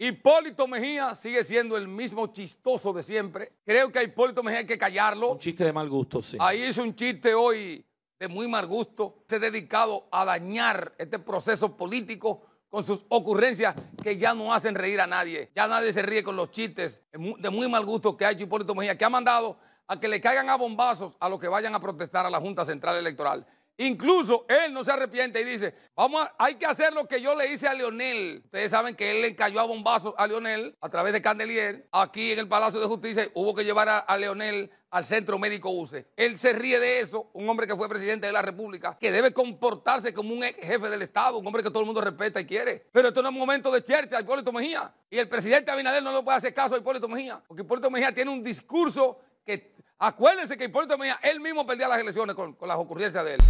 Hipólito Mejía sigue siendo el mismo chistoso de siempre. Creo que a Hipólito Mejía hay que callarlo. Un chiste de mal gusto, sí. Ahí hizo un chiste hoy de muy mal gusto. Se ha dedicado a dañar este proceso político con sus ocurrencias que ya no hacen reír a nadie. Ya nadie se ríe con los chistes de muy mal gusto que ha hecho Hipólito Mejía, que ha mandado a que le caigan a bombazos a los que vayan a protestar a la Junta Central Electoral. Incluso él no se arrepiente y dice, vamos, hay que hacer lo que yo le hice a Leonel. Ustedes saben que él le cayó a bombazos a Leonel a través de Candelier. Aquí en el Palacio de Justicia hubo que llevar a, Leonel al centro médico UCE. Él se ríe de eso, un hombre que fue presidente de la República, que debe comportarse como un ex jefe del Estado, un hombre que todo el mundo respeta y quiere. Pero esto no es un momento de chercha a Hipólito Mejía. Y el presidente Abinader no le puede hacer caso a Hipólito Mejía, porque Hipólito Mejía tiene un discurso acuérdense que Hipólito Mejía, él mismo perdía las elecciones con, con las ocurrencias de él.